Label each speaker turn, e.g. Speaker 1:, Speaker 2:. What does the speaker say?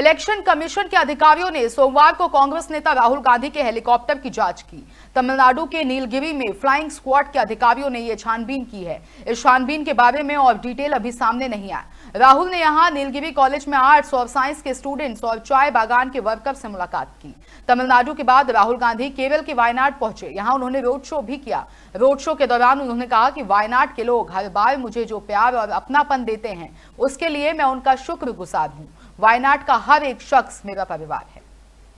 Speaker 1: election commission के अधिकारियों ने सोमवार को कांग्रेस नेता राहुल गांधी के हेलीकॉप्टर की जांच की तमिलनाडु के नीलगिरी में फ्लाइंग स्क्वाड के अधिकारियों ने यह छानबीन की है इस छानबीन के बारे में और डिटेल अभी सामने नहीं आया राहुल ने यहां नीलगिरी कॉलेज में आर्ट्स और साइंस के स्टूडेंट्स और चाय बागान के वर्कर से मुलाकात की तमिलनाडु के बाद राहुल गांधी केरल के वायनाड पहुंचे यहाँ उन्होंने रोड शो भी किया रोड शो के दौरान उन्होंने कहा कि वायनाड के लोग हर बार मुझे जो प्यार और अपनापन देते हैं उसके लिए मैं उनका शुक्र गुजार हूँ वायनाड का हर एक शख्स मेरा परिवार है